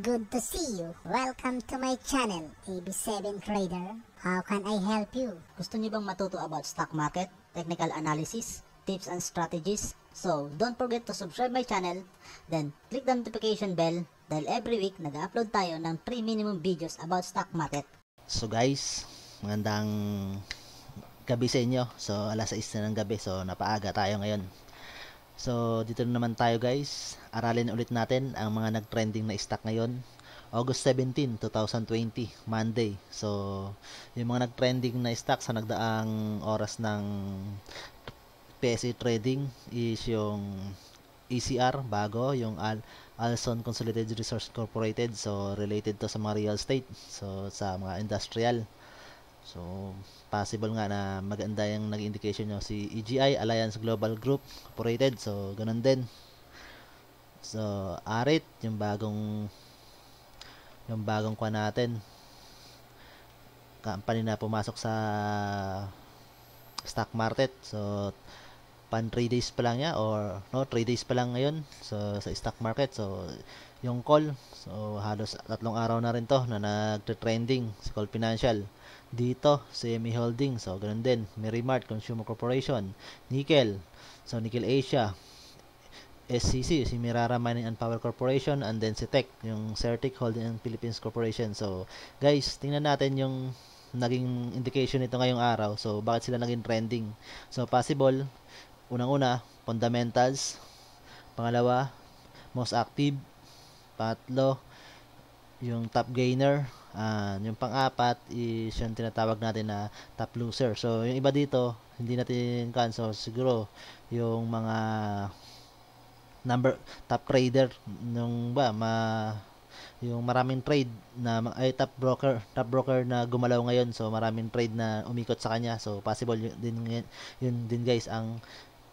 Good to see you. Welcome to my channel, AB7 Trader. How can I help you? Gusto niyo bang matuto about stock market, technical analysis, tips and strategies? So, don't forget to subscribe my channel, then click the notification bell dahil every week nag-upload tayo ng 3 minimum videos about stock market. So guys, magandang gabi sa inyo. So, alas 6 na ng gabi. So, napaaga tayo ngayon. So, dito na naman tayo guys. Aralin ulit natin ang mga nag-trending na stock ngayon. August 17, 2020, Monday. So, yung mga nag-trending na stock sa nagdaang oras ng PSE trading is yung ECR bago, yung Al Alson Consolidated Resource Corporated. So, related to sa mga real estate. So, sa mga industrial. So, possible nga na maganda yung nag indication nyo si EGI, Alliance Global Group Incorporated. So, ganun din. So, Arit, yung bagong yung bagong kwa natin. Company na pumasok sa stock market. So, pan 3 days pa lang niya or no, 3 days pa lang ngayon so, sa stock market. So, yung call, so halos tatlong araw na rin to na nagte-trending si Call Financial dito, CME Holdings, so ganun din, Merimart Consumer Corporation, Nickel, so Nickel Asia, SCC, si Mirara Mining and Power Corporation, and then si Tech, yung Certic Holding and Philippines Corporation. So, guys, tingnan natin yung naging indication nito ngayong araw. So, bakit sila naging trending? So, possible, unang-una, fundamentals. Pangalawa, most active. patlo yung top gainer. Uh, yung pang-apat is yung tinatawag natin na top loser. So, yung iba dito, hindi natin kan. siguro, yung mga number top trader nung ba ma yung maraming trade na ay top broker top broker na gumalaw ngayon so maraming trade na umikot sa kanya so possible yun din yun din guys ang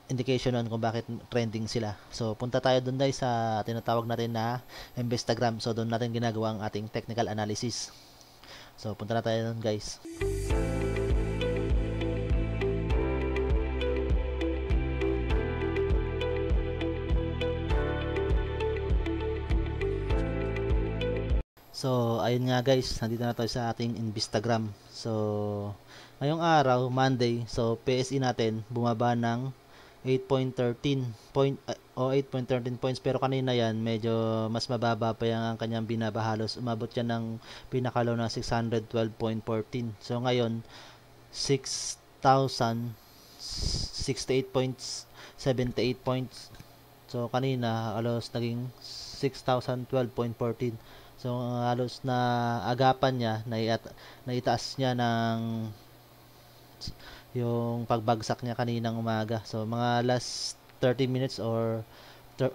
indication nun kung bakit trending sila. So, punta tayo doon guys sa tinatawag natin na Instagram. So, doon natin ginagawa ang ating technical analysis. So, punta na tayo doon guys. So, ayun nga guys, nandito na tayo sa ating Instagram. So, ngayong araw, Monday, so PSE natin bumaba ng 8.13 point uh, eh, o oh, 8.13 points pero kanina yan medyo mas mababa pa yan ang kanyang binaba halos umabot yan ng pinakalaw na 612.14 so ngayon 6,000 68 points 78 points so kanina halos naging 6,012.14 so halos na agapan niya na, ita- na itaas niya ng yung pagbagsak niya kaninang umaga. So mga last 30 minutes or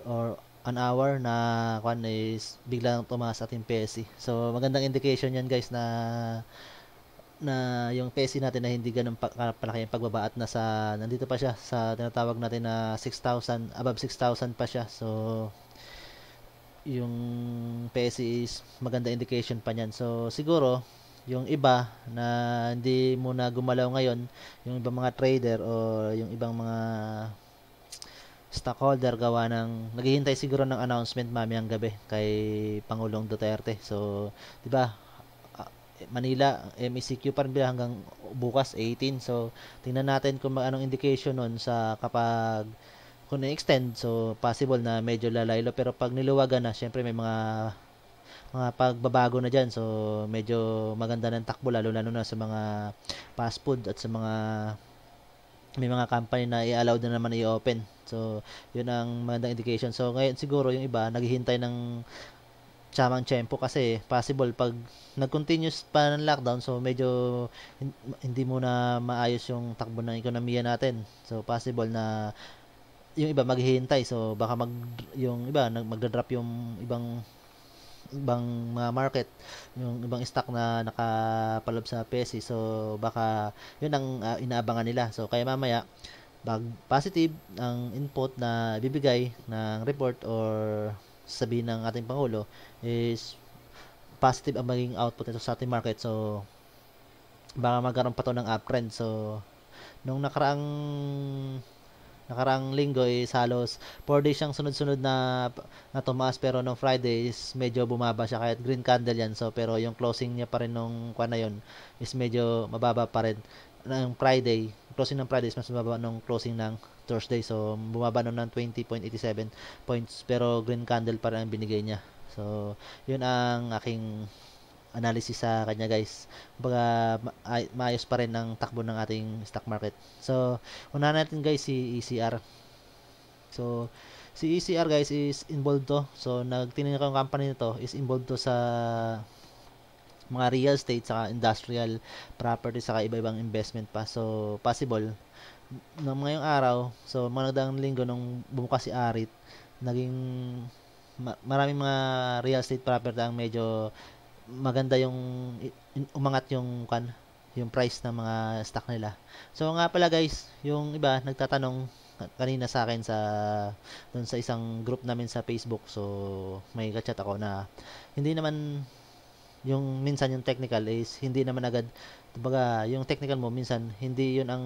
or an hour na kwan is biglang tumaas sa ating PSI. E. So magandang indication 'yan guys na na yung PSI e natin na hindi ganun pa, palaki yung pagbaba at nasa nandito pa siya sa tinatawag natin na 6,000 above 6,000 pa siya. So yung PSI e is maganda indication pa niyan. So siguro yung iba na hindi muna gumalaw ngayon, yung ibang mga trader o yung ibang mga stockholder gawa ng naghihintay siguro ng announcement mamayang gabi kay Pangulong Duterte. So, 'di ba? Ah, Manila MECQ pa rin hanggang bukas 18. So, tingnan natin kung mag- anong indication nun sa kapag kung na-extend. So, possible na medyo lalaylo pero pag niluwagan na, syempre may mga mga pagbabago na dyan. So, medyo maganda ng takbo, lalo-lalo na sa mga fast food at sa mga may mga company na i-allow na naman i-open. So, yun ang magandang indication. So, ngayon siguro yung iba, naghihintay ng tamang tempo kasi possible pag nag-continuous pa ng lockdown so medyo hindi muna maayos yung takbo ng ekonomiya natin. So possible na yung iba maghihintay so baka mag yung iba magda-drop yung ibang ibang mga market, yung ibang stock na nakapalab sa PSE. So baka yun ang uh, inaabangan nila. So kaya mamaya bag positive ang input na bibigay ng report or sabi ng ating pangulo is positive ang maging output nito sa ating market. So baka magkaroon pa to ng uptrend. So nung nakaraang Nakarang linggo is halos 4 days siyang sunod-sunod na, na tumaas pero nung Friday is medyo bumaba siya kahit green candle yan. So pero yung closing niya pa rin nung kwan na yun is medyo mababa pa rin ng Friday. Closing ng Friday is mas mababa nung closing ng Thursday. So bumaba nun ng 20.87 points pero green candle pa rin ang binigay niya. So yun ang aking analysis sa kanya guys. Baka ma- maayos pa rin ang takbo ng ating stock market. So, una natin guys si ECR. So, si ECR guys is involved to. So, nagtinig ko yung company nito is involved to sa mga real estate saka industrial property saka iba-ibang investment pa. So, possible ng ngayong araw, so mga nagdaang linggo nung bumukas si Arit, naging ma- maraming mga real estate property ang medyo maganda yung umangat yung kan yung price ng mga stock nila. So nga pala guys, yung iba nagtatanong kanina sa akin sa doon sa isang group namin sa Facebook. So may kachat ako na hindi naman yung minsan yung technical is hindi naman agad kumbaga yung technical mo minsan hindi yun ang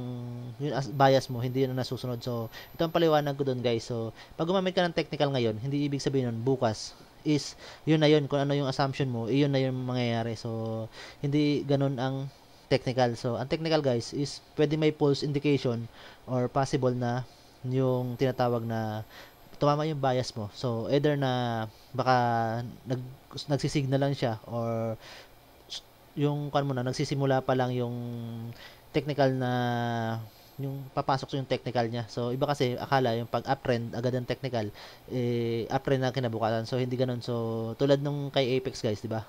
yun as bias mo hindi yun ang nasusunod so ito ang paliwanag ko doon guys so pag gumamit ka ng technical ngayon hindi ibig sabihin nun bukas is yun na yun kung ano yung assumption mo iyon eh, na yung mangyayari so hindi ganun ang technical so ang technical guys is pwede may false indication or possible na yung tinatawag na tumama yung bias mo so either na baka nag nagsisignal lang siya or yung kan mo na nagsisimula pa lang yung technical na yung papasok yung technical niya. So, iba kasi akala yung pag uptrend, agad ang technical, eh, uptrend na kinabukasan. So, hindi ganun. So, tulad nung kay Apex guys, di ba?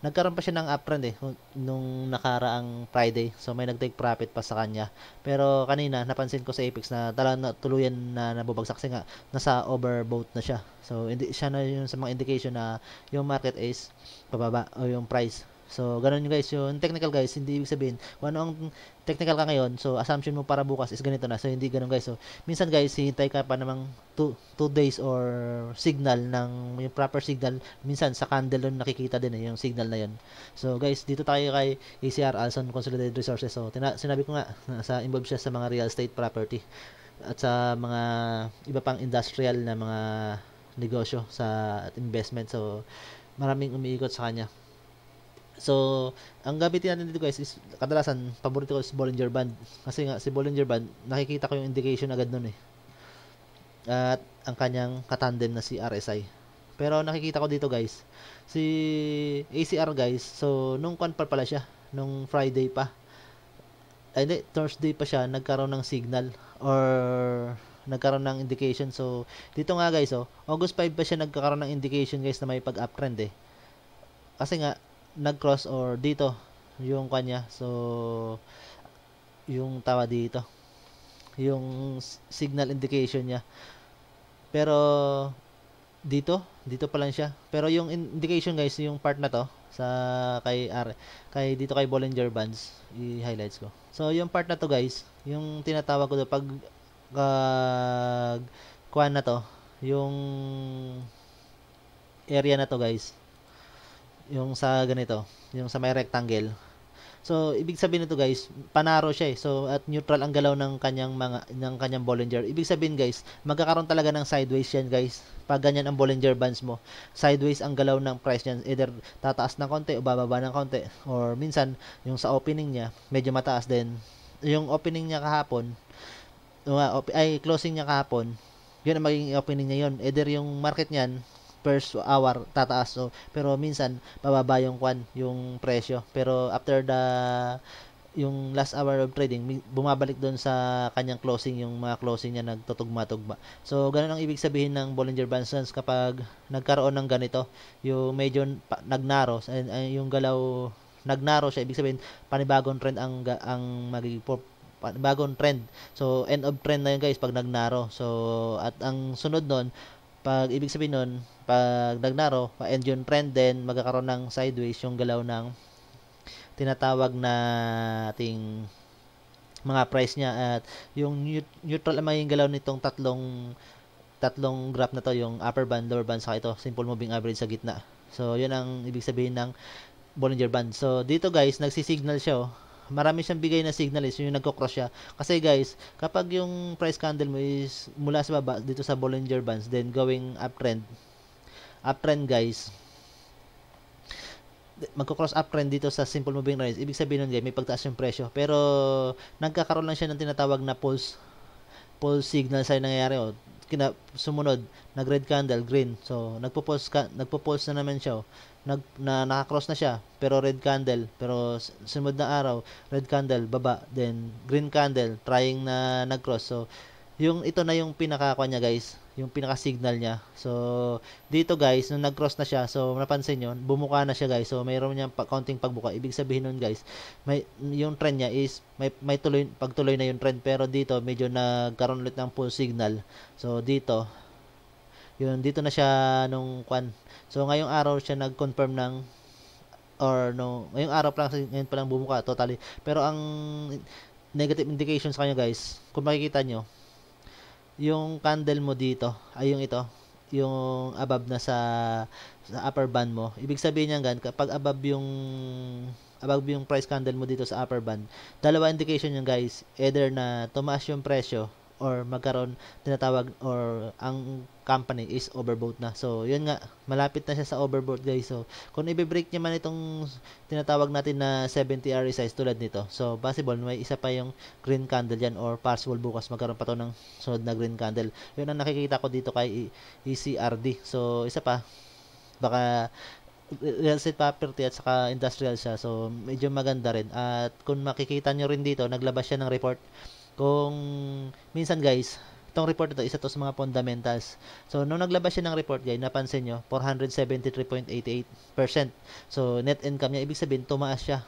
Nagkaroon pa siya ng uptrend eh, nung nakaraang Friday. So, may nag-take profit pa sa kanya. Pero kanina, napansin ko sa Apex na talagang na, tuluyan na nabubagsak. Kasi nga, nasa overbought na siya. So, hindi, siya na yung sa mga indication na yung market is pababa o yung price So, ganun guys yung Technical guys, hindi ibig sabihin, kung ano ang technical ka ngayon, so assumption mo para bukas is ganito na. So, hindi ganun guys. So, minsan guys, hihintay ka pa namang 2 days or signal ng yung proper signal. Minsan, sa candle nun nakikita din eh, yung signal na yun. So, guys, dito tayo kay ACR, Alson Consolidated Resources. So, tina- sinabi ko nga, sa involved siya sa mga real estate property at sa mga iba pang industrial na mga negosyo sa investment. So, maraming umiikot sa kanya. So, ang gamitin natin dito guys is kadalasan paborito ko is Bollinger Band. Kasi nga si Bollinger Band, nakikita ko yung indication agad noon eh. At ang kanyang katandem na si RSI. Pero nakikita ko dito guys, si ACR guys, so nung kwan pa pala siya, nung Friday pa. Ay, hindi, Thursday pa siya nagkaroon ng signal or nagkaroon ng indication. So, dito nga guys, oh, August 5 pa siya nagkakaroon ng indication guys na may pag-uptrend eh. Kasi nga, nag-cross or dito yung kanya. So yung tawa dito. Yung signal indication niya. Pero dito, dito pa lang siya. Pero yung indication guys, yung part na to sa kay R kay dito kay Bollinger Bands, i-highlights ko. So yung part na to guys, yung tinatawag ko do pag uh, ah, kuan na to, yung area na to guys yung sa ganito, yung sa may rectangle. So, ibig sabihin nito guys, panaro siya eh. So, at neutral ang galaw ng kanyang mga ng kanyang Bollinger. Ibig sabihin guys, magkakaroon talaga ng sideways yan guys. Pag ganyan ang Bollinger Bands mo, sideways ang galaw ng price niyan. Either tataas ng konti o bababa ng konti. Or minsan, yung sa opening niya, medyo mataas din. Yung opening niya kahapon, ah, ay closing niya kahapon, yun ang magiging opening niya 'yon. Either yung market niyan, per hour tataas so pero minsan bababa yung kwan yung presyo pero after the yung last hour of trading bumabalik doon sa kanyang closing yung mga closing niya nagtutugma-tugma so ganun ang ibig sabihin ng Bollinger Bands kapag nagkaroon ng ganito yung medyo nagnaro yung galaw nagnaro siya ibig sabihin panibagong trend ang ang magiging bagong trend. So, end of trend na yun guys pag nagnaro. So, at ang sunod nun, pag ibig sabihin nun, pag nagnaro, ma-engine trend din, magkakaroon ng sideways yung galaw ng tinatawag na ating mga price niya at yung neutral naman yung galaw nitong tatlong tatlong graph na to yung upper band, lower band sa ito, simple moving average sa gitna. So, yun ang ibig sabihin ng Bollinger Band. So, dito guys, nagsisignal siya oh, marami siyang bigay na signal is yung nagko-cross siya. Kasi guys, kapag yung price candle mo is mula sa baba dito sa Bollinger Bands then going uptrend, uptrend guys, magko-cross uptrend dito sa simple moving range. Ibig sabihin nun guys, may pagtaas yung presyo. Pero nagkakaroon lang siya ng tinatawag na pulse pulse signal sa nangyayari. Oh kina, sumunod, nag red candle, green. So, nagpo-pulse, ka, nagpo-pulse na naman siya. Oh. Nag, na, naka-cross na siya, pero red candle. Pero sumunod na araw, red candle, baba. Then, green candle, trying na nag-cross. So, yung ito na yung pinakakuha niya guys yung pinaka-signal niya. So, dito guys, nung nag-cross na siya, so napansin nyo, bumuka na siya guys. So, mayroon niyang pa- counting pagbuka. Ibig sabihin nun guys, may, yung trend niya is, may, may tuloy, pagtuloy na yung trend. Pero dito, medyo nagkaroon ulit ng full signal. So, dito, yun, dito na siya nung kwan. So, ngayong araw siya nag-confirm ng or no, ngayong araw pa lang, ngayon pa lang bumuka, totally. Pero ang negative indications kanya guys, kung makikita nyo, yung candle mo dito, ay yung ito, yung above na sa, sa upper band mo. Ibig sabihin niyan gan, kapag above yung above yung price candle mo dito sa upper band, dalawa indication yan guys, either na tumaas yung presyo or magkaroon tinatawag or ang company is overbought na. So, yun nga, malapit na siya sa overbought guys. So, kung ibe break niya man itong tinatawag natin na 70 RSI size tulad nito. So, possible may isa pa yung green candle yan or possible bukas magkaroon pa to ng sunod na green candle. Yun ang nakikita ko dito kay ECRD. So, isa pa baka real estate property at saka industrial siya. So, medyo maganda rin. At kung makikita nyo rin dito, naglabas siya ng report kung minsan guys, itong report ito, isa to sa mga fundamentals. So, nung naglabas siya ng report, guys, napansin nyo, 473.88%. So, net income niya, ibig sabihin, tumaas siya.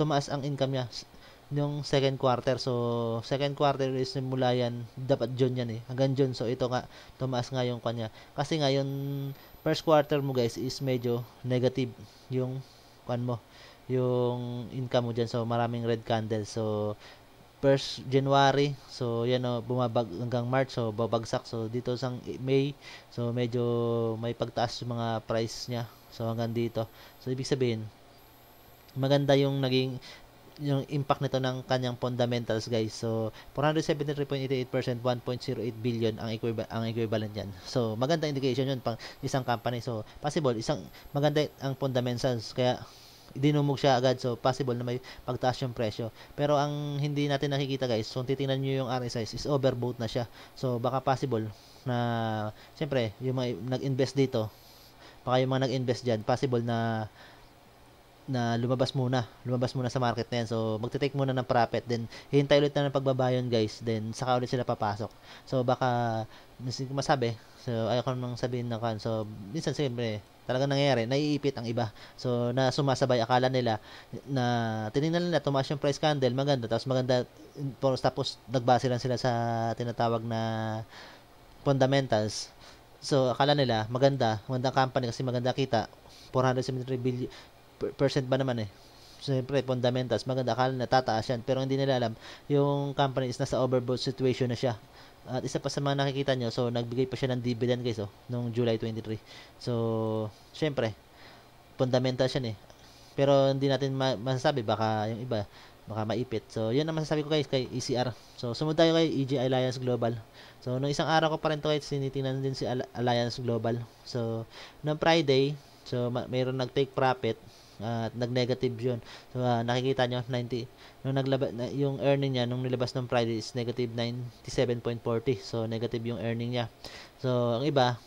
Tumaas ang income niya yung second quarter. So, second quarter is simula yan, dapat June yan eh. Hanggang June. So, ito nga, tumaas nga yung kanya. Kasi nga, yung first quarter mo guys is medyo negative yung kwan mo yung income mo dyan. So, maraming red candle. So, first January. So yan oh, bumabag hanggang March so babagsak. So dito sa May so medyo may pagtaas yung mga price niya. So hanggang dito. So ibig sabihin maganda yung naging yung impact nito ng kanyang fundamentals guys. So 473.88%, 1.08 billion ang equivalent ang equivalent niyan. So maganda indication 'yun pang isang company. So possible isang maganda ang fundamentals kaya dinumog siya agad. So, possible na may pagtaas yung presyo. Pero ang hindi natin nakikita guys, kung titingnan nyo yung RSI is overbought na siya. So, baka possible na, siyempre, yung mga nag-invest dito, baka yung mga nag-invest dyan, possible na na lumabas muna. Lumabas muna sa market na yan. So, magte-take muna ng profit. Then, hintay ulit na ng pagbaba yun, guys. Then, saka ulit sila papasok. So, baka, masabi. So, ayoko namang sabihin na kan. So, minsan, siyempre, talagang nangyayari, naiipit ang iba. So, na sumasabay, akala nila na tinignan nila, tumaas yung price candle, maganda, tapos maganda, tapos nagbase lang sila sa tinatawag na fundamentals. So, akala nila, maganda, Magandang company kasi maganda kita, 473 billion, percent ba naman eh. Siyempre, fundamentals, maganda. Akala na tataas yan. Pero hindi nila alam, yung company is nasa overbought situation na siya. At isa pa sa mga nakikita nyo, so nagbigay pa siya ng dividend guys, oh, noong July 23. So, siyempre, fundamental siya eh. Pero hindi natin ma- masasabi, baka yung iba, baka maipit. So, yun ang masasabi ko guys kay ECR. So, sumunod tayo kay EG Alliance Global. So, nung isang araw ko pa rin to guys, tinitingnan din si Alliance Global. So, noong Friday, so ma- mayroon nag-take profit at nag-negative yun. So, uh, nakikita nyo, 90, nung naglaba, yung earning niya, nung nilabas ng Friday is negative 97.40. So, negative yung earning niya. So, ang iba,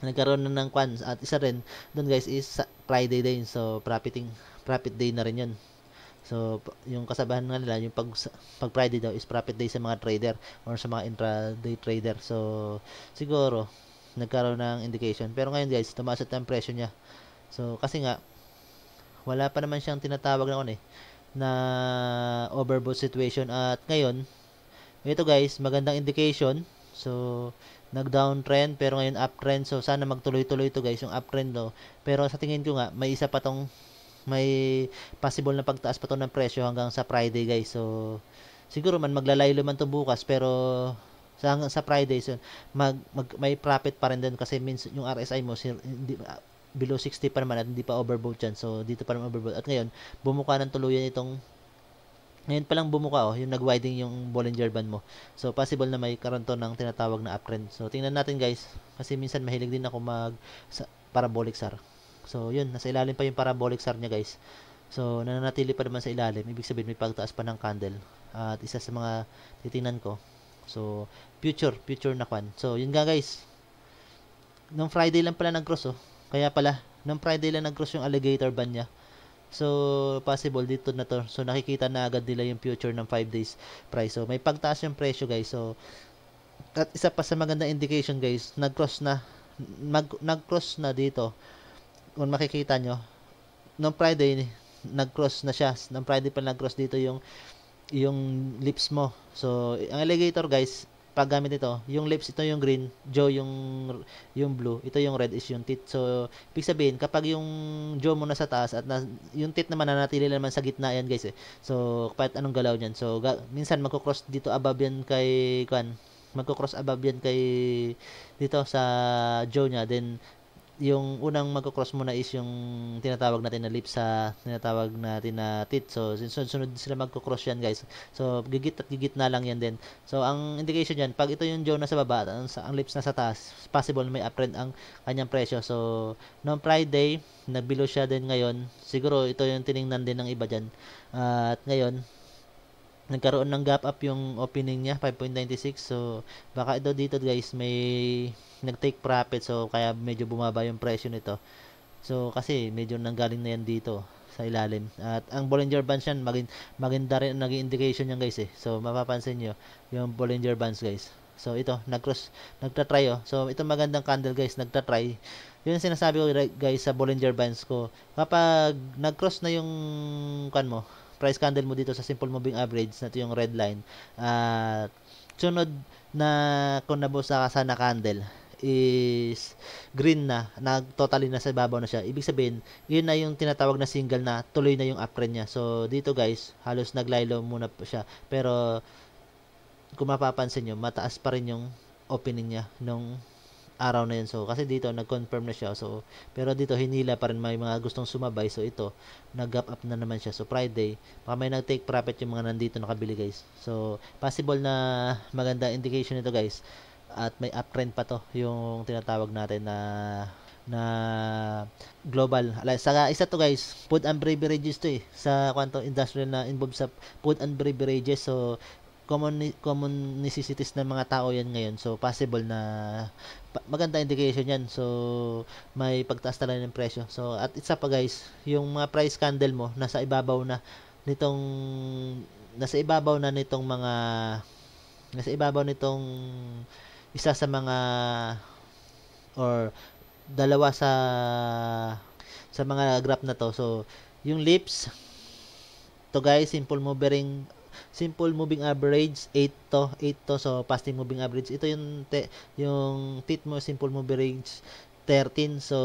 nagkaroon na ng kwan. At isa rin, doon guys, is Friday day. So, profiting, profit day na rin yun. So, yung kasabahan nga nila, yung pag, pag Friday daw is profit day sa mga trader or sa mga intraday trader. So, siguro, nagkaroon ng indication. Pero ngayon guys, tumaas at ang presyo niya. So, kasi nga, wala pa naman siyang tinatawag na ano eh, na overbought situation at ngayon ito guys, magandang indication. So, nag-downtrend pero ngayon uptrend. So, sana magtuloy-tuloy ito guys, yung uptrend no. Pero sa tingin ko nga, may isa pa tong may possible na pagtaas pa to ng presyo hanggang sa Friday guys. So, siguro man maglalaylo man to bukas pero sa sa Friday so mag, mag may profit pa rin din kasi means yung RSI mo si, hindi, below 60 pa naman at hindi pa overbought yan. So, dito pa naman overbought. At ngayon, bumuka ng tuluyan itong ngayon pa lang bumuka oh, yung nag-widening yung Bollinger Band mo. So, possible na may karon to ng tinatawag na uptrend. So, tingnan natin guys. Kasi minsan mahilig din ako mag sa, parabolic SAR. So, yun. Nasa ilalim pa yung parabolic SAR niya guys. So, nananatili pa naman sa ilalim. Ibig sabihin, may pagtaas pa ng candle. At isa sa mga titingnan ko. So, future. Future na kwan. So, yun nga guys. Noong Friday lang pala nag-cross oh. Kaya pala, nung Friday lang nag-cross yung alligator ban niya. So, possible dito na to. So, nakikita na agad nila yung future ng 5 days price. So, may pagtaas yung presyo guys. So, at isa pa sa magandang indication guys, nag-cross na mag, nag-cross na dito. Kung makikita nyo, nung Friday, nag-cross na siya. Nung Friday pa nag-cross dito yung yung lips mo. So, ang alligator guys, paggamit ito, yung lips ito yung green, jaw yung yung blue, ito yung red is yung tit. So, ibig sabihin kapag yung jaw mo nasa taas at na, yung tit naman nanatili naman sa gitna yan, guys eh. So, kahit anong galaw niyan. So, ga, minsan magko-cross dito above yan kay kan magko-cross above yan kay dito sa jaw niya. Then yung unang magko-cross muna is yung tinatawag natin na sa tinatawag natin na tit. So, sunod-sunod sila magko-cross yan, guys. So, gigit at gigit na lang yan din. So, ang indication yan, pag ito yung jaw na sa baba, ang, ang lips na sa taas, possible may uptrend ang kanyang presyo. So, noong Friday, nabilo siya din ngayon. Siguro, ito yung tiningnan din ng iba dyan. Uh, at ngayon, nagkaroon ng gap up yung opening niya, 5.96. So, baka ito dito, guys, may nag-take profit so kaya medyo bumaba yung presyo nito. So kasi medyo nanggaling na yan dito sa ilalim. At ang Bollinger Bands yan, maging, maganda rin ang naging indication yan guys eh. So mapapansin nyo yung Bollinger Bands guys. So ito, nag-cross, nagtatry oh. So ito magandang candle guys, nagtatry. Yun ang sinasabi ko guys sa Bollinger Bands ko. Kapag nag-cross na yung kan mo, price candle mo dito sa simple moving average na ito yung red line at uh, sunod na kung nabusa ka sana candle is green na, nag totally na sa ibabaw na siya. Ibig sabihin, yun na yung tinatawag na single na tuloy na yung uptrend niya. So dito guys, halos naglaylo muna po siya. Pero kung mapapansin nyo, mataas pa rin yung opening niya nung araw na yun. So, kasi dito, nag-confirm na siya. So, pero dito, hinila pa rin may mga gustong sumabay. So, ito, nag-gap up na naman siya. So, Friday, baka may nag-take profit yung mga nandito nakabili, guys. So, possible na maganda indication nito, guys at may uptrend pa to yung tinatawag natin na na global. Saka isa to guys, food and beverages to eh. Sa kwanto industrial na involved sa food and beverages. So common common necessities ng mga tao yan ngayon. So possible na maganda indication yan. So may pagtaas talaga ng presyo. So at isa pa guys, yung mga price candle mo nasa ibabaw na nitong nasa ibabaw na nitong mga nasa ibabaw nitong isa sa mga or dalawa sa sa mga graph na to. So, yung lips to guys, simple moving simple moving average 8 to 8 to so fasting moving average ito yung te, yung tit mo simple moving range 13 so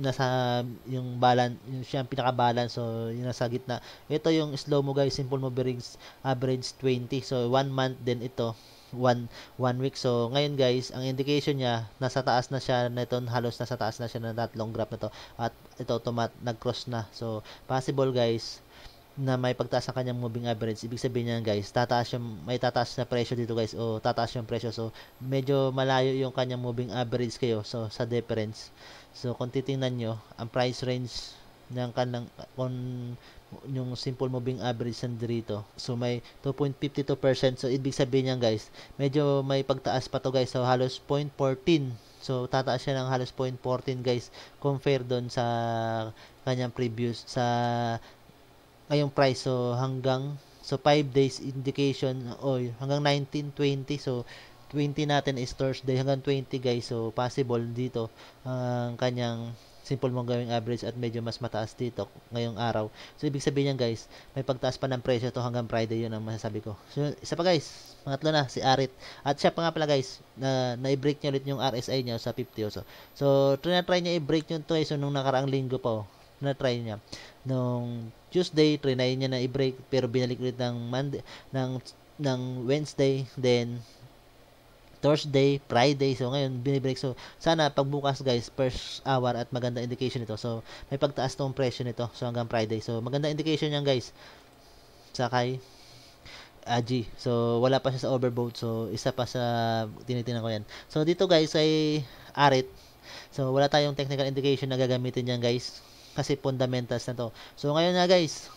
nasa yung balance yung siya pinaka balance so yung nasa gitna ito yung slow mo guys simple mo average average 20 so 1 month din ito one, one week. So, ngayon guys, ang indication niya, nasa taas na siya na ito, halos nasa taas na siya ng tatlong graph na to At ito, tumat, nag-cross na. So, possible guys, na may pagtaas ang kanyang moving average. Ibig sabihin niyan guys, tataas yung, may tataas na presyo dito guys o tataas yung presyo. So, medyo malayo yung kanyang moving average kayo so sa difference. So, kung titingnan niyo ang price range ng kanang kung yung simple moving average dito. So may 2.52%. So ibig sabihin niyan guys, medyo may pagtaas pa to guys. So halos 0.14. So tataas siya ng halos 0.14 guys compare doon sa kanyang previous sa ngayong price. So hanggang so 5 days indication o oh, hanggang 19.20. So 20 natin is Thursday hanggang 20 guys. So possible dito ang uh, kanyang simple mong gawing average at medyo mas mataas dito ngayong araw. So, ibig sabihin niyan guys, may pagtaas pa ng presyo to hanggang Friday yun ang masasabi ko. So, isa pa guys, pangatlo na, si Arit. At siya pa nga pala guys, na, na-break niya ulit yung RSI niya sa 50 also. So, try niya i-break yung to eh. So, nung nakaraang linggo pa oh, na-try niya. Nung Tuesday, trinay niya na i-break pero binalik ulit ng Monday, ng ng Wednesday, then Thursday, Friday. So ngayon binibreak. So sana pagbukas guys first hour at maganda indication ito. So may pagtaas tong presyo nito. So hanggang Friday. So maganda indication yan guys. Sakay Aji. So wala pa siya sa overbought. So isa pa sa tinitingnan ko yan. So dito guys ay arit. So wala tayong technical indication na gagamitin yan guys kasi fundamentals na to. So ngayon na guys,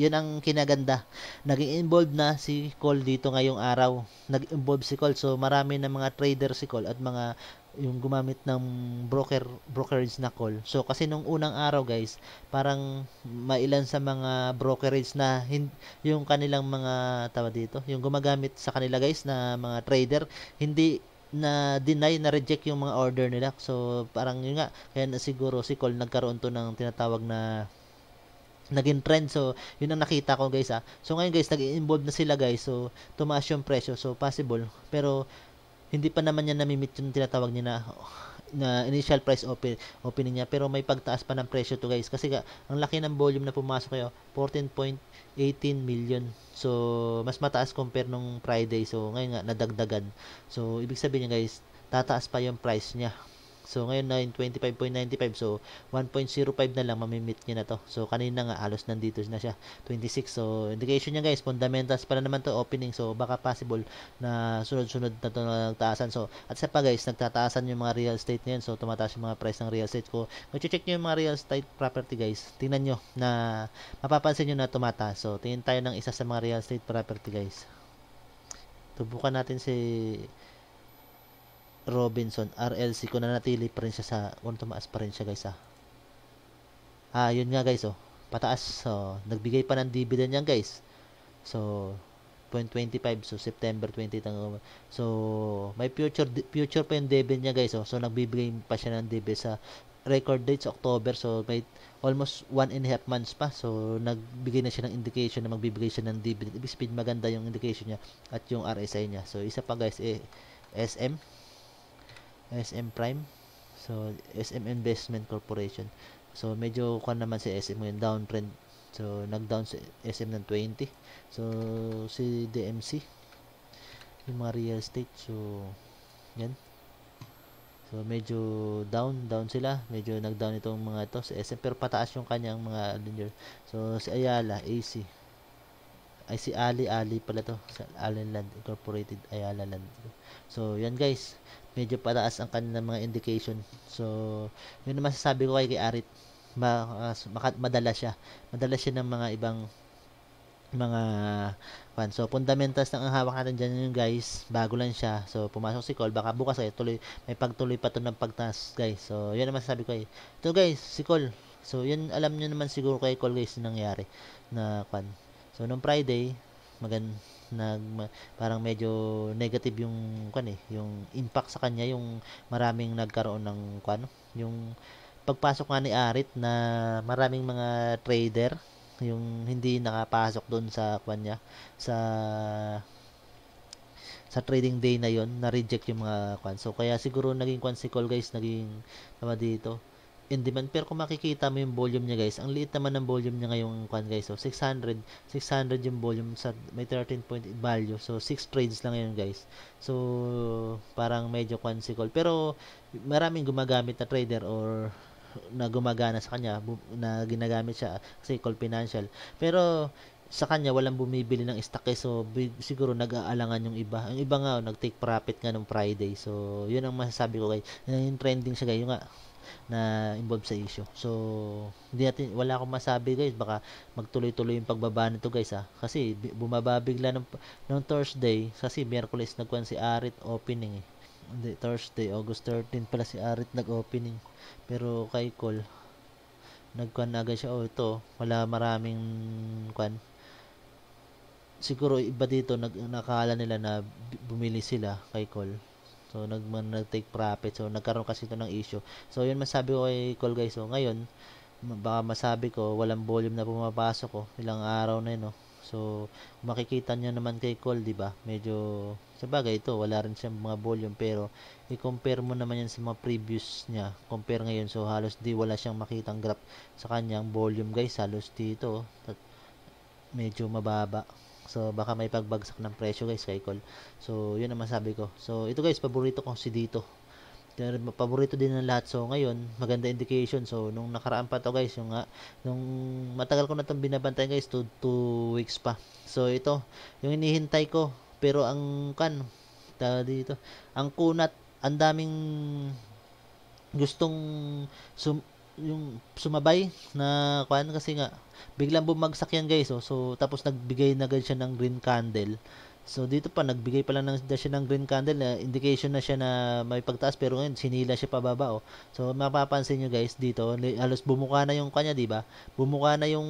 yun ang kinaganda. Naging involved na si Cole dito ngayong araw. Nag-involve si Cole. So, marami ng mga trader si Cole at mga yung gumamit ng broker brokerage na call. So kasi nung unang araw guys, parang mailan sa mga brokerage na hin, yung kanilang mga tawa dito, yung gumagamit sa kanila guys na mga trader, hindi na deny na reject yung mga order nila. So parang yun nga, kaya siguro si call nagkaroon to ng tinatawag na naging trend. So, yun ang nakita ko guys ah. So, ngayon guys, nag-involve na sila guys. So, tumaas yung presyo. So, possible. Pero, hindi pa naman niya namimit yung tinatawag niya na, na initial price open, opening niya. Pero may pagtaas pa ng presyo to guys. Kasi ka, ang laki ng volume na pumasok kayo, 14.18 million. So, mas mataas compare nung Friday. So, ngayon nga, nadagdagan. So, ibig sabihin niya guys, tataas pa yung price niya. So, ngayon 925.95. So, 1.05 na lang mamimit niya na to. So, kanina nga alos nandito na siya. 26. So, indication niya guys, fundamentals para naman to opening. So, baka possible na sunod-sunod na to na nagtaasan. So, at sa pa guys, nagtataasan yung mga real estate ngayon. So, tumataas yung mga price ng real estate ko. Mag-check niyo yung mga real estate property guys. Tingnan niyo na mapapansin niyo na tumataas. So, tingin tayo ng isa sa mga real estate property guys. Tubukan natin si Robinson, RLC ko na natili pa rin siya sa, kung tumaas pa rin siya guys ah. Ah, yun nga guys oh. Pataas. So, oh. nagbigay pa ng dividend yan guys. So, 0.25, so September 20 tango. So may future future pa yung dividend niya guys oh. So nagbibigay pa siya ng dividend sa record date sa October so may almost one and a half months pa so nagbigay na siya ng indication na magbibigay siya ng dividend ibig sabihin maganda yung indication niya at yung RSI niya so isa pa guys eh SM SM Prime. So, SM Investment Corporation. So, medyo kuha naman si SM yung downtrend. So, nag-down si SM ng 20. So, si DMC, yung mga real estate. So, yan. So, medyo down, down sila. Medyo nag-down itong mga ito. Si SM, pero pataas yung kanyang mga linear. Ano so, si Ayala, AC. Ay, si Ali, Ali pala to. Sa Allen Land Incorporated, Ayala Land. So, yan guys medyo pataas ang kanilang mga indication. So, yun ang masasabi ko kay, kay Arit. Ma, uh, madala siya. Madala siya ng mga ibang mga fan. So, fundamentals lang ang hawak natin dyan yung guys. Bago lang siya. So, pumasok si Cole. Baka bukas ay eh, tuloy, may pagtuloy pa to ng pagtas guys. So, yun ang masasabi ko. Eh. Ito guys, si Cole. So, yun alam nyo naman siguro kay Cole guys yung nangyari na kwan. So, nung Friday, maganda nag parang medyo negative yung kwan eh, yung impact sa kanya yung maraming nagkaroon ng kwan yung pagpasok nga ni Arit na maraming mga trader yung hindi nakapasok doon sa kwan niya sa sa trading day na yon na reject yung mga kwan so kaya siguro naging kwan si call guys naging tama dito in demand. Pero kung makikita mo yung volume niya guys, ang liit naman ng volume niya ngayong kwan guys. So 600, 600 yung volume sa may 13.8 value. So 6 trades lang yun guys. So parang medyo kwan si call. Pero maraming gumagamit na trader or na gumagana sa kanya na ginagamit siya kasi call financial pero sa kanya walang bumibili ng stock eh, so big, siguro nag-aalangan yung iba ang iba nga oh, nag-take profit nga nung Friday so yun ang masasabi ko kay yung trending siya guys yung nga na involved sa issue. So, hindi natin, wala akong masabi guys, baka magtuloy-tuloy yung pagbaba nito guys ha. Ah. Kasi bumaba bigla ng, ng Thursday, kasi Miyerkules nagkuhan si Arit opening eh. Hindi, Thursday, August 13 pala si Arit nag-opening. Pero kay Cole, nagkuhan agad siya, oh ito, wala maraming kuhan, siguro iba dito nag nakala nila na bumili sila kay Cole So, nag, nag-take profit. So, nagkaroon kasi ito ng issue. So, yun masabi ko kay Call guys. So, ngayon, baka masabi ko, walang volume na pumapasok ko. Oh, ilang araw na yun, no? Oh. So, makikita niyo naman kay Call, di ba? Medyo, sa bagay ito, wala rin siyang mga volume. Pero, i-compare mo naman yan sa mga previous niya. Compare ngayon. So, halos di wala siyang makitang graph sa kanyang volume, guys. Halos dito, oh. medyo mababa. So, baka may pagbagsak ng presyo guys kay call. So, yun ang masabi ko. So, ito guys, paborito ko si dito. Paborito din ng lahat. So, ngayon, maganda indication. So, nung nakaraan pa to guys, yung nga, nung matagal ko na itong binabantay guys, 2 weeks pa. So, ito, yung hinihintay ko. Pero ang kan, dito, ang kunat, ang daming gustong sum, yung sumabay na kuan kasi nga biglang bumagsak yan guys oh. so tapos nagbigay na agad siya ng green candle so dito pa nagbigay pala ng na siya ng green candle na indication na siya na may pagtaas pero ngayon sinila siya pababa oh so mapapansin niyo guys dito halos bumuka na yung kanya di ba bumuka na yung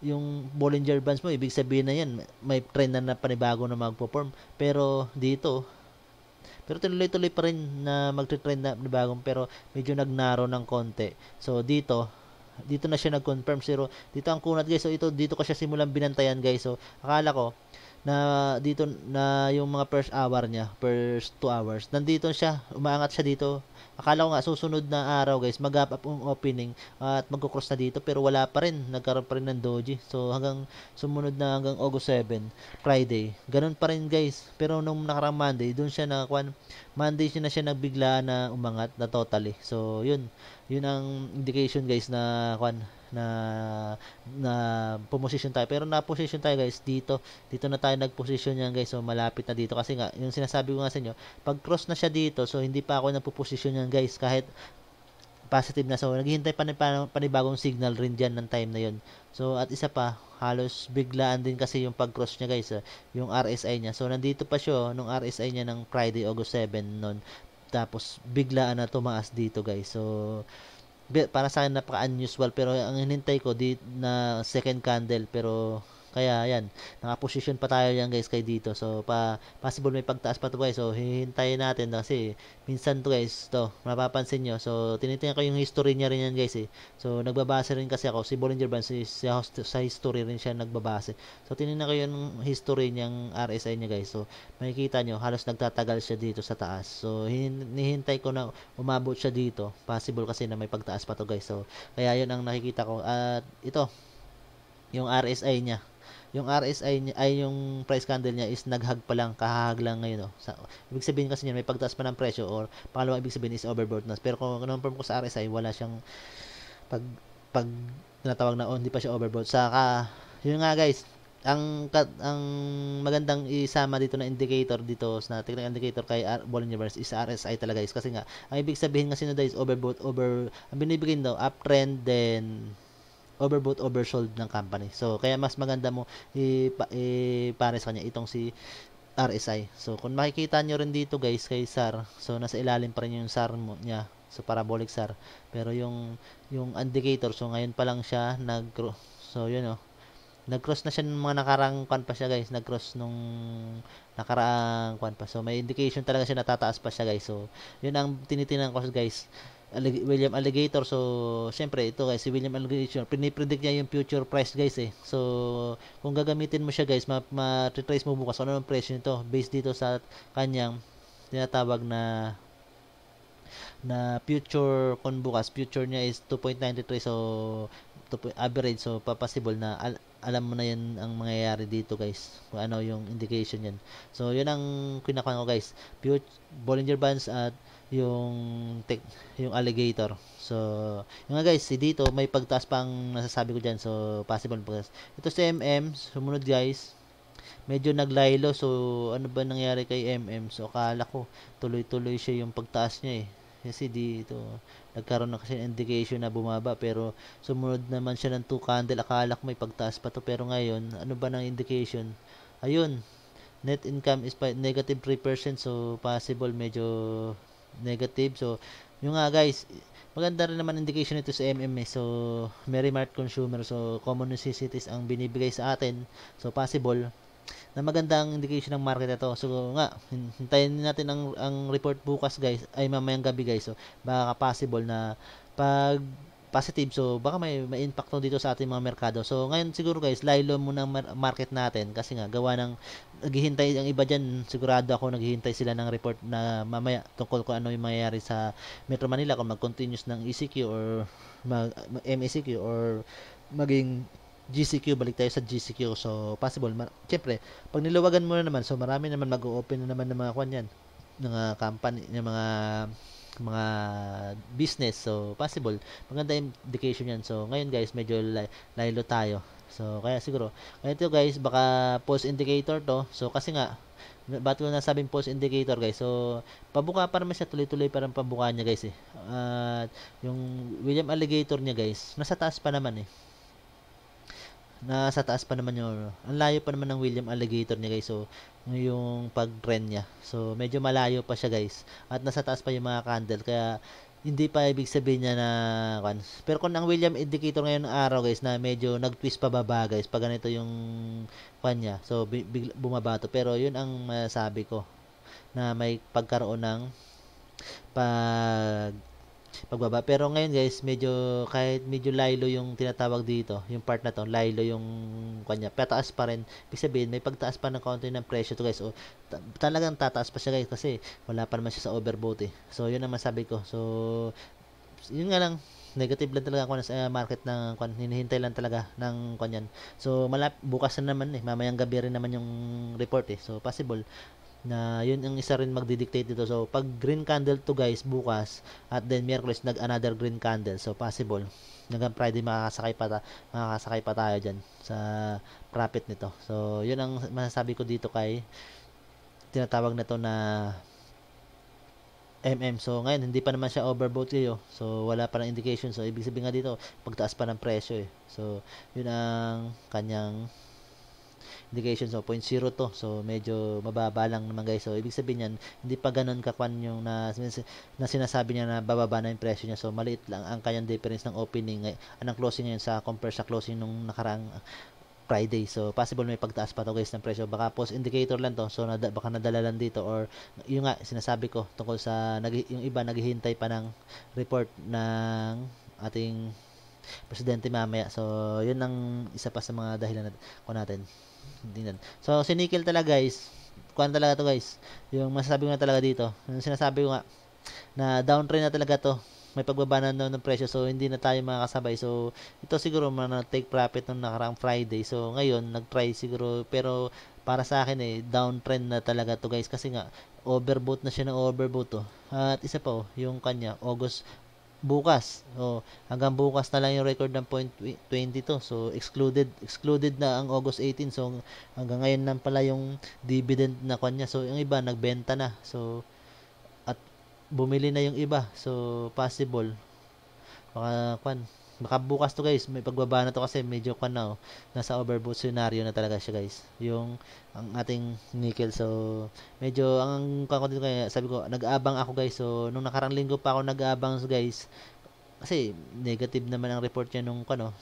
yung Bollinger Bands mo ibig sabihin na yan may trend na, na panibago na magpo-form pero dito pero tuloy-tuloy pa rin na magte-trend na bagong pero medyo nagnaro ng konti. So dito, dito na siya nag-confirm zero. Dito ang kunat guys. So ito dito ko siya simulan binantayan guys. So akala ko na dito na yung mga first hour niya, first 2 hours. Nandito siya, umaangat siya dito Akala ko nga susunod na araw guys, mag-up up ang opening ah, at magko-cross na dito pero wala pa rin. Nagkaroon pa rin ng doji. So hanggang sumunod na hanggang August 7, Friday. Ganun pa rin guys. Pero nung nakarang Monday, doon siya nakakuan. Monday siya na siya nagbigla na umangat na totally. So yun yun ang indication guys na kwan na na position tayo pero na position tayo guys dito dito na tayo nag position yan guys so malapit na dito kasi nga yung sinasabi ko nga sa inyo pag cross na siya dito so hindi pa ako nagpo-position yan guys kahit positive na so naghihintay pa ng panibagong signal rin diyan ng time na yon so at isa pa halos biglaan din kasi yung pag-cross niya guys ah, yung RSI niya so nandito pa siya oh, nung RSI niya ng Friday August 7 noon tapos biglaan na tumaas dito guys. So para sa akin napaka-unusual pero ang hinintay ko di na second candle pero kaya yan, naka-position pa tayo yan guys kay dito. So pa possible may pagtaas pa to guys. So hihintayin natin kasi minsan to guys, to mapapansin nyo. So tinitingnan ko yung history niya rin yan guys eh. So nagbabase rin kasi ako si Bollinger Bands si, sa history rin siya nagbabase. So tiningnan ko yung history niyang RSI niya guys. So makikita nyo halos nagtatagal siya dito sa taas. So hinihintay ko na umabot siya dito. Possible kasi na may pagtaas pa to guys. So kaya yun ang nakikita ko at ito yung RSI niya yung RSI niya, ay yung price candle niya is naghag pa lang, kahahag lang ngayon. Oh. Sa, ibig sabihin kasi niyan, may pagtaas pa ng presyo or pangalawa ibig sabihin is overbought na. Pero kung confirm ko sa RSI, wala siyang pag pag tinatawag na oh, hindi pa siya overbought. Saka, yun nga guys, ang kat, ang magandang isama dito na indicator dito na technical indicator kay R, Bollinger Bands is RSI talaga guys kasi nga ang ibig sabihin kasi no is overbought over ang binibigay daw uptrend then overbought, oversold ng company. So, kaya mas maganda mo ipares kanya itong si RSI. So, kung makikita nyo rin dito guys kay SAR, so nasa ilalim pa rin yung SAR mo, niya. So, parabolic SAR. Pero yung, yung indicator, so ngayon pa lang siya nag So, yun Oh. nagcross na siya ng mga nakarang kwan pa siya guys. nagcross nung nakaraang kwan pa. So, may indication talaga siya natataas pa siya guys. So, yun ang tinitingnan ko guys. Allig- William Alligator. So, syempre, ito guys, si William Alligator, pinipredict niya yung future price guys eh. So, kung gagamitin mo siya guys, ma-retrace mo bukas ano yung presyo nito based dito sa kanyang tinatawag na na future kon bukas future niya is 2.93 so to average so papasible na al- alam mo na yan ang mangyayari dito guys kung ano yung indication yan so yun ang kinakain ko guys future Bollinger Bands at yung te- yung alligator. So, yung nga guys, si dito may pagtaas pang nasasabi ko diyan. So, possible pagtaas. Ito si MM, sumunod guys. Medyo naglaylo. So, ano ba nangyari kay MM? So, akala ko tuloy-tuloy siya yung pagtaas niya eh. Kasi dito nagkaroon na kasi indication na bumaba pero sumunod naman siya ng 2 candle. Akala ko may pagtaas pa to pero ngayon, ano ba ng indication? Ayun, net income is negative 3% so possible medyo negative. So, yung nga guys, maganda rin naman indication nito sa MMA. So, Merrimart Consumer. So, common necessities ang binibigay sa atin. So, possible na magandang indication ng market ito. So, nga, hintayin natin ang, ang report bukas guys, ay mamayang gabi guys. So, baka possible na pag positive. So, baka may, may impact dito sa ating mga merkado. So, ngayon siguro guys, lilo muna ang market natin kasi nga, gawa ng, naghihintay ang iba dyan, sigurado ako naghihintay sila ng report na mamaya tungkol kung ano yung mangyayari sa Metro Manila kung mag-continuous ng ECQ or mag, MECQ or maging GCQ, balik tayo sa GCQ. So, possible. Ma- Siyempre, pag niluwagan mo na naman, so marami naman mag-open na naman ng mga kwan yan, ng mga company, ng mga mga business. So, possible. Maganda yung indication yan. So, ngayon guys, medyo lalo tayo. So, kaya siguro, ito guys, baka pulse indicator to. So, kasi nga, ba't ko nasabing pulse indicator guys so pabuka pa naman siya tuloy-tuloy parang pabuka niya guys eh at uh, yung William Alligator niya guys nasa taas pa naman eh nasa taas pa naman yung Ang layo pa naman ng William Alligator niya guys. So, yung pag-trend niya. So, medyo malayo pa siya guys. At nasa taas pa yung mga candle. Kaya, hindi pa ibig sabihin niya na kan. Pero kung ang William indicator ngayon ng araw guys na medyo nag-twist pababa guys pag ganito yung kan niya. So big, bumaba to. Pero yun ang masabi ko na may pagkaroon ng pag pagbaba. Pero ngayon guys, medyo kahit medyo lilo yung tinatawag dito, yung part na to, lilo yung kanya. Pataas pa rin. Ibig sabihin, may pagtaas pa ng konti ng presyo to guys. O, talagang tataas pa siya guys kasi wala pa naman siya sa overbought eh. So, yun ang masabi ko. So, yun nga lang, negative lang talaga ako sa uh, market ng kwan hinihintay lang talaga ng kwan yan so malap bukas na naman eh mamayang gabi rin naman yung report eh so possible na yun ang isa rin magdidictate dito. So, pag green candle to guys, bukas, at then Miyerkules, nag another green candle. So, possible, hanggang Friday makakasakay pa, ta- makakasakay pa tayo dyan sa profit nito. So, yun ang masasabi ko dito kay tinatawag na to na MM. So, ngayon, hindi pa naman siya overbought kayo. So, wala pa ng indication. So, ibig sabihin nga dito, pagtaas pa ng presyo eh. So, yun ang kanyang indication so 0.0 to so medyo mababa lang naman guys so ibig sabihin niyan hindi pa ganoon kakwan yung na, na sinasabi niya na bababa na yung presyo niya so maliit lang ang kanyang difference ng opening ay eh, anong closing ngayon sa compare sa closing nung nakaraang Friday. So, possible may pagtaas pa to guys ng presyo. Baka post indicator lang to. So, nada, baka nadala lang dito or yung nga, sinasabi ko tungkol sa nag, yung iba naghihintay pa ng report ng ating presidente mamaya. So, yun ang isa pa sa mga dahilan natin, ko natin. Hindi na. So, sinikil talaga guys. Kuan talaga to guys. Yung masasabi ko na talaga dito. Yung sinasabi ko nga na downtrend na talaga to may pagbaba na ng, ng presyo so hindi na tayo makakasabay so ito siguro mga take profit nung nakaraang Friday so ngayon nag-try siguro pero para sa akin eh downtrend na talaga to guys kasi nga overbought na siya ng overbought to oh. at isa pa oh yung kanya August bukas. So, hanggang bukas na lang yung record ng point 22. So, excluded excluded na ang August 18. So, hanggang ngayon lang pala yung dividend na kwan niya. So, yung iba, nagbenta na. So, at bumili na yung iba. So, possible. Baka, kwan, Baka bukas to guys, may pagbaba na to kasi medyo kwan na oh. Nasa overbought scenario na talaga siya guys. Yung ang ating nickel. So medyo ang kwan ko kaya sabi ko nag-aabang ako guys. So nung nakarang linggo pa ako nag-aabang guys. Kasi negative naman ang report niya nung kano oh,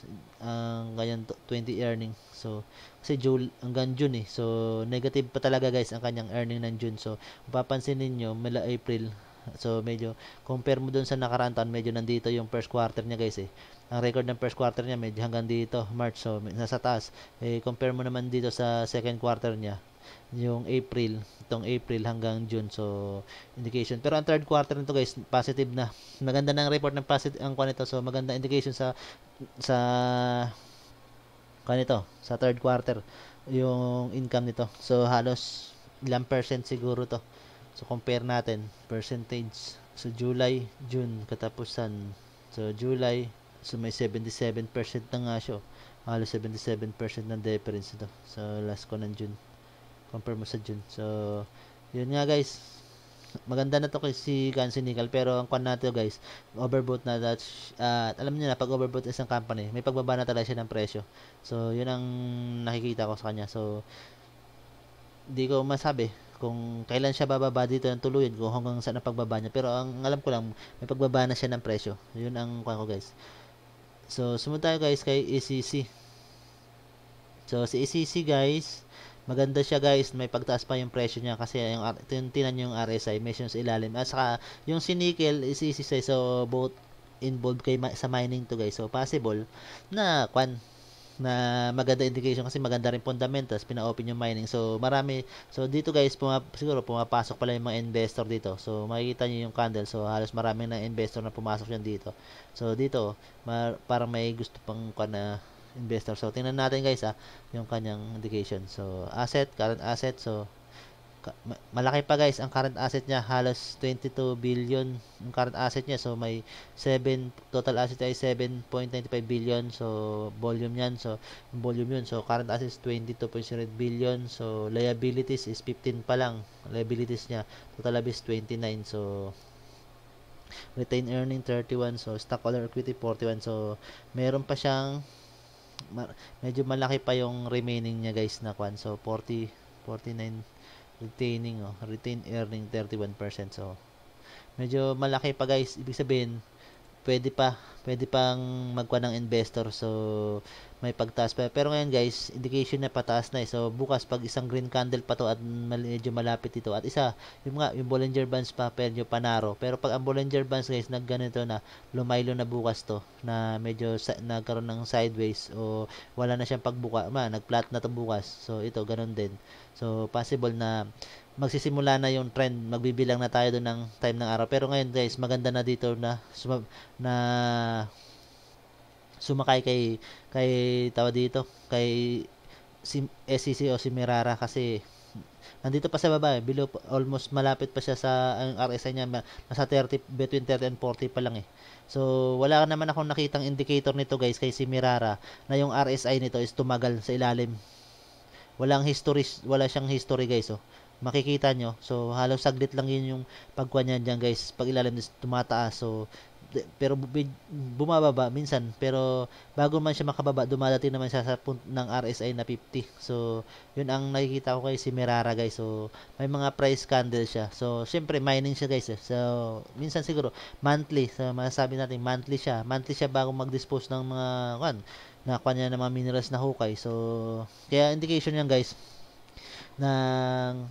ang kanyang 20 earning. So kasi June hanggang June eh. So negative pa talaga guys ang kanyang earning ng June. So mapapansin niyo mula April So medyo compare mo doon sa nakaraang taon, medyo nandito yung first quarter niya guys eh. Ang record ng first quarter niya medyo hanggang dito, March. So nasa taas. Eh, compare mo naman dito sa second quarter niya yung April, itong April hanggang June. So, indication. Pero ang third quarter nito guys, positive na. Maganda na ang report ng positive ang kwan So, maganda indication sa sa kwan sa third quarter yung income nito. So, halos ilang percent siguro to So, compare natin percentage. sa July, June, katapusan. So, July, so may 77% na nga siya. Oh. Halos 77% ng difference ito. So, last ko ng June. Compare mo sa June. So, yun nga guys maganda na to kasi Gansi Nickel pero ang kwan nato guys overbought na that uh, alam niyo na pag overbought isang company may pagbaba na talaga siya ng presyo so yun ang nakikita ko sa kanya so hindi ko masabi kung kailan siya bababa dito ng tuluyan kung hanggang saan ang pagbaba niya pero ang alam ko lang may pagbaba na siya ng presyo yun ang kuha ko guys so sumunod tayo guys kay ECC so si ECC guys maganda siya guys may pagtaas pa yung presyo niya kasi yung, yung tinan yung RSI missions ilalim at saka yung si nickel is e so both involved kay sa mining to guys so possible na kwan na maganda indication kasi maganda rin fundamentals, pina-open yung mining. So, marami. So, dito guys, puma, siguro pumapasok pala yung mga investor dito. So, makikita nyo yung candle. So, halos maraming na investor na pumasok yan dito. So, dito, mar, parang may gusto pang na investor. So, tingnan natin guys ah, yung kanyang indication. So, asset, current asset. So, malaki pa guys ang current asset niya halos 22 billion ang current asset niya so may 7 total asset ay 7.95 billion so volume niyan so volume yun so current asset is 22.0 billion so liabilities is 15 pa lang liabilities niya total is 29 so retained earning 31 so stockholder equity 41 so meron pa siyang medyo malaki pa yung remaining niya guys na kwan so 40 49 retaining oh, retain earning 31%. So medyo malaki pa guys. Ibig sabihin, pwede pa, pwede pang magkuha ng investor. So may pagtaas pa. Pero ngayon guys, indication na pataas na eh. So bukas pag isang green candle pa to at medyo malapit ito. At isa, yung mga yung Bollinger Bands pa medyo panaro. Pero pag ang Bollinger Bands guys, nagganito na lumaylo na bukas to na medyo sa, nagkaroon ng sideways o wala na siyang pagbuka. Ma, nagplat na to bukas. So ito, ganun din. So, possible na magsisimula na yung trend, magbibilang na tayo doon ng time ng araw. Pero ngayon guys, maganda na dito na suma, na sumakay kay kay tawag dito, kay si SCC o si Mirara kasi nandito pa sa baba eh, below, almost malapit pa siya sa ang RSI niya nasa 30 between 30 and 40 pa lang eh. So wala naman akong nakitang indicator nito guys kay si Mirara na yung RSI nito is tumagal sa ilalim Walang history, wala siyang history guys, oh. Makikita nyo. So, halos saglit lang yun yung pagkuha niya dyan guys. Pag ilalim tumataas. So, pero bumababa minsan pero bago man siya makababa dumadating naman siya sa punt ng RSI na 50 so yun ang nakikita ko kay si Merara guys so may mga price candle siya so syempre mining siya guys eh. so minsan siguro monthly so masasabi natin monthly siya monthly siya bago mag-dispose ng mga kan Nakakuha niya ng mga minerals na hukay. So, kaya indication yan guys ng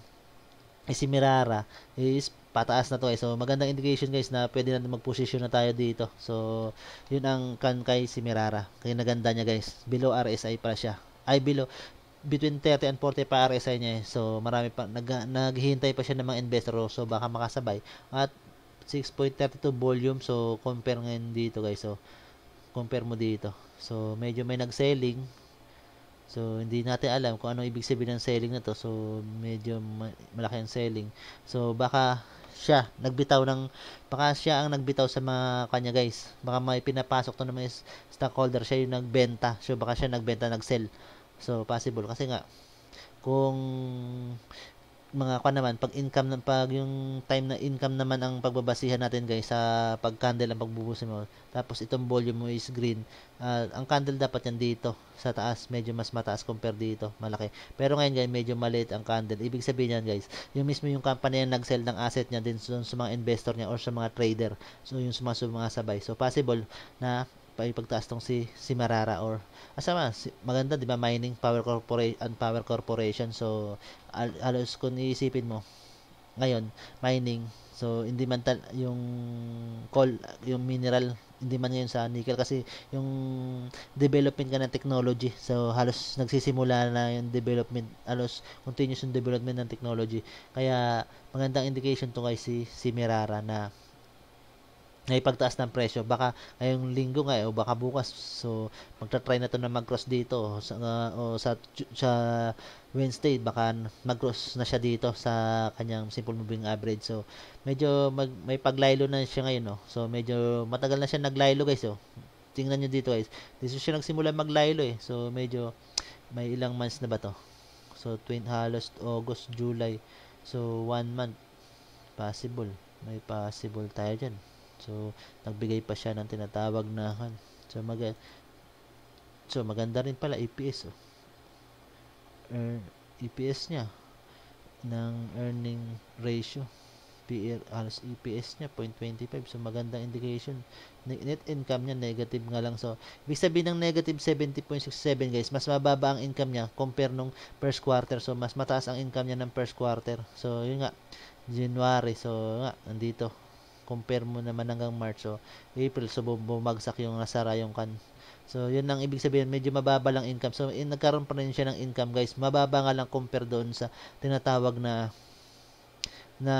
Isimirara is pataas na to guys. Eh. So, magandang indication guys na pwede na mag-position na tayo dito. So, yun ang kan kay si Mirara. Kaya naganda niya guys. Below RSI pa siya. Ay, below between 30 and 40 pa RSI niya eh. So, marami pa nag, naghihintay pa siya ng mga investor. So, baka makasabay. At 6.32 volume. So, compare ngayon dito guys. So, compare mo dito. So, medyo may nag-selling. So, hindi natin alam kung ano ibig sabihin ng selling na to. So, medyo malaki ang selling. So, baka siya nagbitaw ng baka siya ang nagbitaw sa mga kanya guys baka may pinapasok to naman is stockholder siya yung nagbenta so baka siya nagbenta nag-sell so possible kasi nga kung mga kwa naman, pag income ng pag yung time na income naman ang pagbabasihan natin guys sa pag candle ang pagbubusin mo. Tapos itong volume mo is green. Uh, ang candle dapat yan dito sa taas, medyo mas mataas compare dito, malaki. Pero ngayon guys, medyo maliit ang candle. Ibig sabihin niyan guys, yung mismo yung company na nag-sell ng asset niya din sa, mga investor niya or sa mga trader. So yung sumasubay mga sabay. So possible na ipagtaas tong si si Marara or asama ah, si, maganda 'di ba mining power corporation and power corporation so al, alos kung iisipin mo ngayon mining so hindi man tal, yung coal yung mineral hindi man ngayon sa nickel kasi yung development ka ng technology so halos nagsisimula na yung development halos continuous yung development ng technology kaya magandang indication to kay si si Mirara na na pagtaas ng presyo. Baka ngayong linggo nga eh, o baka bukas. So magta-try na to na mag-cross dito sa uh, o sa sa Wednesday baka mag-cross na siya dito sa kanyang simple moving average. So medyo mag, may paglaylo na siya ngayon no. So medyo matagal na siya naglaylo guys oh. Tingnan niyo dito guys. Dito siya nagsimula maglaylo eh. So medyo may ilang months na ba to? So twin halos August, July. So one month possible. May possible tayo diyan. So, nagbigay pa siya ng tinatawag na So, mag So, maganda rin pala EPS. Oh. Earn, EPS niya ng earning ratio. PL e alas EPS niya 0.25 so magandang indication net income niya negative nga lang so ibig sabihin ng negative 70.67 guys mas mababa ang income niya compare nung first quarter so mas mataas ang income niya ng first quarter so yun nga January so nga nandito compare mo naman hanggang March o April so bumagsak yung nasara yung kan so yun ang ibig sabihin medyo mababa lang income so in, eh, nagkaroon pa rin siya ng income guys mababa nga lang compare doon sa tinatawag na na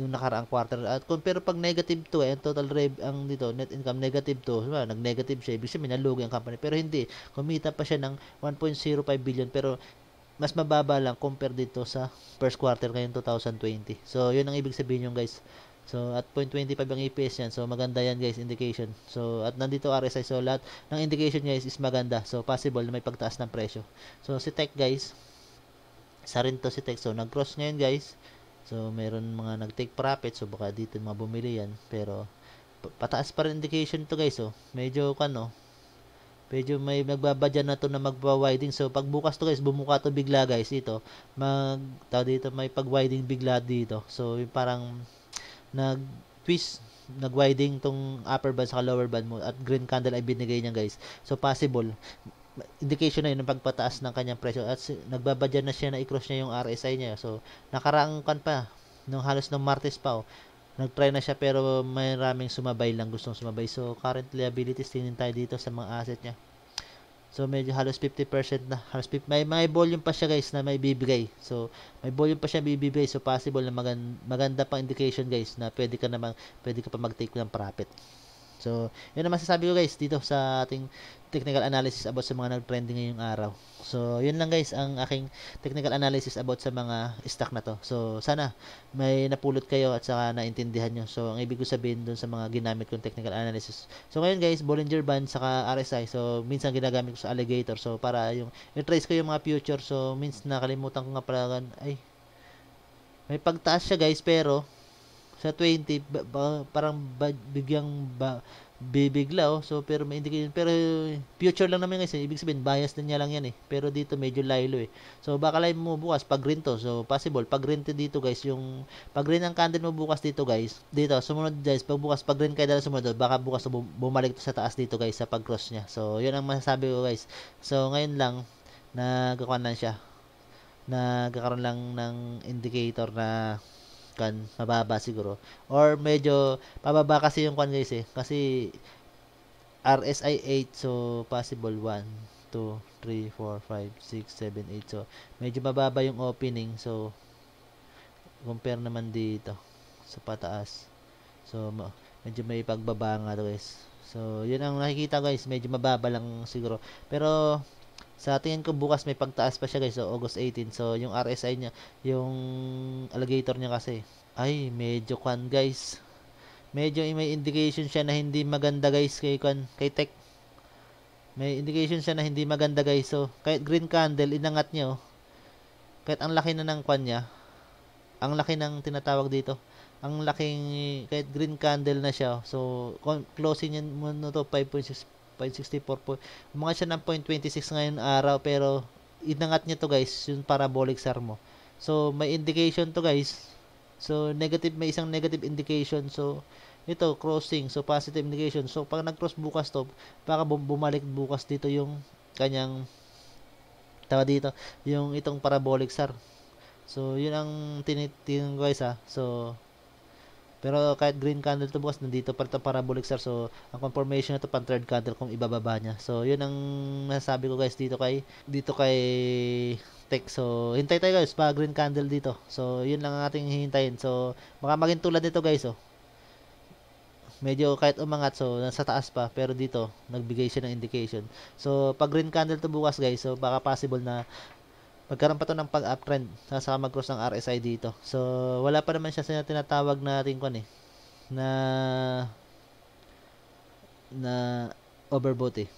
yung nakaraang quarter at kung pero pag negative 2 eh, total rev ang dito net income negative 2 diba, nag negative siya ibig sabihin nalugi ang company pero hindi kumita pa siya ng 1.05 billion pero mas mababa lang compare dito sa first quarter ngayong 2020 so yun ang ibig sabihin yung guys So, at 0.25 ang EPS yan. So, maganda yan guys, indication. So, at nandito RSI. So, lahat ng indication guys is maganda. So, possible na may pagtaas ng presyo. So, si Tech guys, sa rin to si Tech. So, nag-cross ngayon guys. So, meron mga nag-take profit. So, baka dito mga bumili yan. Pero, pataas pa rin indication to guys. So, oh. medyo, kano medyo may nagbabadyan na to na magpa-widening. So, pag bukas to guys, bumuka to bigla guys. Ito, mag, tao dito, may pag-widening bigla dito. So, parang, nag-twist, nag widening tong upper band sa lower band mo at green candle ay binigay niya guys. So possible, indication na yun ng pagpataas ng kanyang presyo at nagbabadya na siya na i-cross niya yung RSI niya. So nakaraang kan pa nung halos ng Martes pa oh. Nag-try na siya pero may maraming sumabay lang gustong sumabay. So current liabilities tingin tayo dito sa mga asset niya. So medyo halos 50% na, halos 50, may may volume pa siya guys na may bibigay. So may volume pa siya bibigay so possible na maganda, maganda pang indication guys na pwede ka naman pwede ka pa mag-take ng profit. So, yun ang masasabi ko guys dito sa ating technical analysis about sa mga nag-trending ngayong araw. So, yun lang guys ang aking technical analysis about sa mga stock na to. So, sana may napulot kayo at saka naintindihan nyo. So, ang ibig ko sabihin dun sa mga ginamit kong technical analysis. So, ngayon guys, Bollinger Band saka RSI. So, minsan ginagamit ko sa Alligator. So, para yung i-trace ko yung mga future. So, minsan nakalimutan ko nga pala ay may pagtaas siya guys pero sa 20 ba, ba, parang ba, bigyang ba, bibigla oh. So pero may indication pero future lang naman guys. Ibig sabihin bias na niya lang yan eh. Pero dito medyo lilo eh. So baka live mo bukas pag green to. So possible pag green to dito guys yung pag green ang candle mo bukas dito guys. Dito sumunod guys pag bukas pag green kayo dala sumunod oh, baka bukas bumalik to sa taas dito guys sa pag cross niya. So yun ang masasabi ko guys. So ngayon lang nagkakuan na siya. Nagkakaroon lang ng indicator na kan mababa siguro or medyo pababa kasi yung kan guys eh kasi RSI 8 so possible 1 2 3 4 5 6 7 8 so medyo mababa yung opening so compare naman dito sa pataas so medyo may pagbaba nga to guys so yun ang nakikita guys medyo mababa lang siguro pero sa tingin ko bukas may pagtaas pa siya guys, so August 18. So yung RSI niya, yung alligator niya kasi ay medyo kwan guys. Medyo may indication siya na hindi maganda guys kay kwan, kay tech. May indication siya na hindi maganda guys. So kahit green candle inangat niyo. Oh. Kahit ang laki na ng kwan niya, ang laki ng tinatawag dito. Ang laking kahit green candle na siya. Oh. So closing niya muna to 5.6 0.64 po. Umangat siya ng 0.26 ngayon araw pero inangat niya to guys yung parabolic SAR mo. So may indication to guys. So negative may isang negative indication. So ito crossing so positive indication. So pag nag-cross bukas to baka bumalik bukas dito yung kanyang tawa dito yung itong parabolic SAR. So yun ang tinitingnan guys ha. Ah. So pero kahit green candle to bukas, nandito pa ito parabolic star. So, ang confirmation na ito pang third candle kung ibababa niya. So, yun ang nasabi ko guys dito kay, dito kay tech. So, hintay tayo guys pa green candle dito. So, yun lang ang ating hihintayin. So, baka maging tulad nito guys oh. Medyo kahit umangat so nasa taas pa pero dito nagbigay siya ng indication. So, pag green candle to bukas guys, so baka possible na magkaroon pa to ng pag-uptrend sa saka mag-cross ng RSI dito. So, wala pa naman siya sa tinatawag natin kon eh na na overbought eh.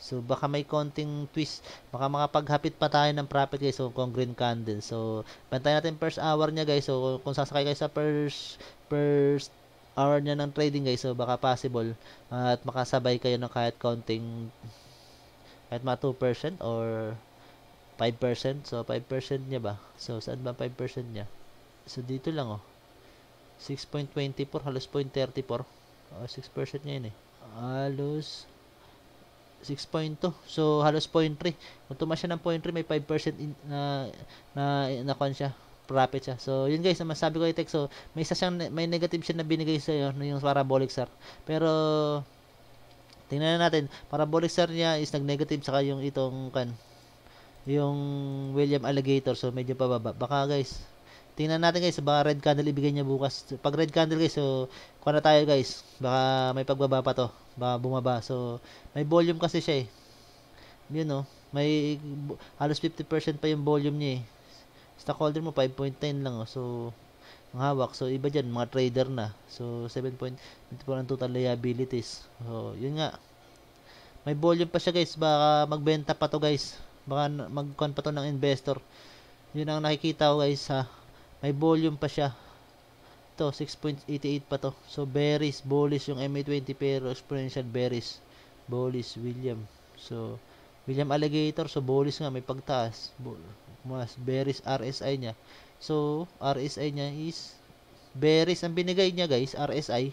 So baka may konting twist, baka makapaghapit pa tayo ng profit guys so kung green candle. So bantayan natin first hour niya guys. So kung sasakay kayo sa first first hour niya ng trading guys, so baka possible uh, at makasabay kayo ng kahit konting kahit mga 2% or 5%. So, 5% niya ba? So, saan ba 5% niya? So, dito lang, oh. 6.24, halos 0.34. Oh, 6% niya yun, eh. Halos 6.2. So, halos 0.3. Kung tumas siya ng 0.3, may 5% in, na, na, na, na siya profit siya. So, yun guys, masabi ko kay Tech. So, may isa siyang, may negative siya na binigay sa iyo, yung parabolic sir. Pero, tingnan natin, parabolic sir niya is nag-negative, saka yung itong, kan, yung William Alligator. So, medyo pababa. Baka guys, tingnan natin guys. Baka red candle ibigay niya bukas. Pag red candle guys, so, kuha na tayo guys. Baka may pagbaba pa to. Baka bumaba. So, may volume kasi siya eh. Yun no. Oh. May halos 50% pa yung volume niya eh. Stockholder mo 5.10 lang oh. So, ang hawak. So, iba dyan, mga trader na. So, 7.24 ang total liabilities. So, yun nga. May volume pa siya guys. Baka magbenta pa to guys. Baka magkuhan pa to ng investor. Yun ang nakikita ko guys ha. May volume pa siya. Ito, 6.88 pa to. So, bearish, bullish yung MA20 pero exponential bearish. Bullish, William. So, William Alligator. So, bullish nga. May pagtaas. Mas bearish RSI niya. So, RSI niya is bearish ang binigay niya guys, RSI.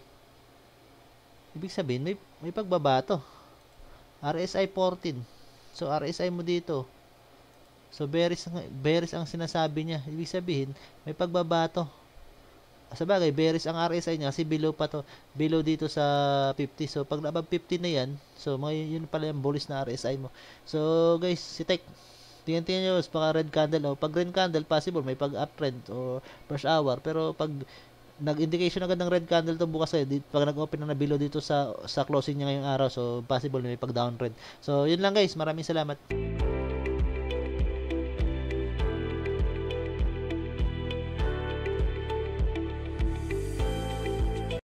Ibig sabihin, may, may pagbaba to. RSI 14. So, RSI mo dito. So, bearish, bearish ang sinasabi niya. Ibig sabihin, may pagbabato. Sa bagay, bearish ang RSI niya kasi below pa to, below dito sa 50. So, pag above 50 na yan, so, mga, yun pala yung bullish na RSI mo. So, guys, si Tech, tingnan niyo nyo, baka red candle. O, pag green candle, possible, may pag-uptrend o first hour. Pero, pag nag-indication agad ng red candle to bukas eh. pag nag-open na below dito sa sa closing niya ngayong araw. So possible may pag-down red. So yun lang guys. Maraming salamat.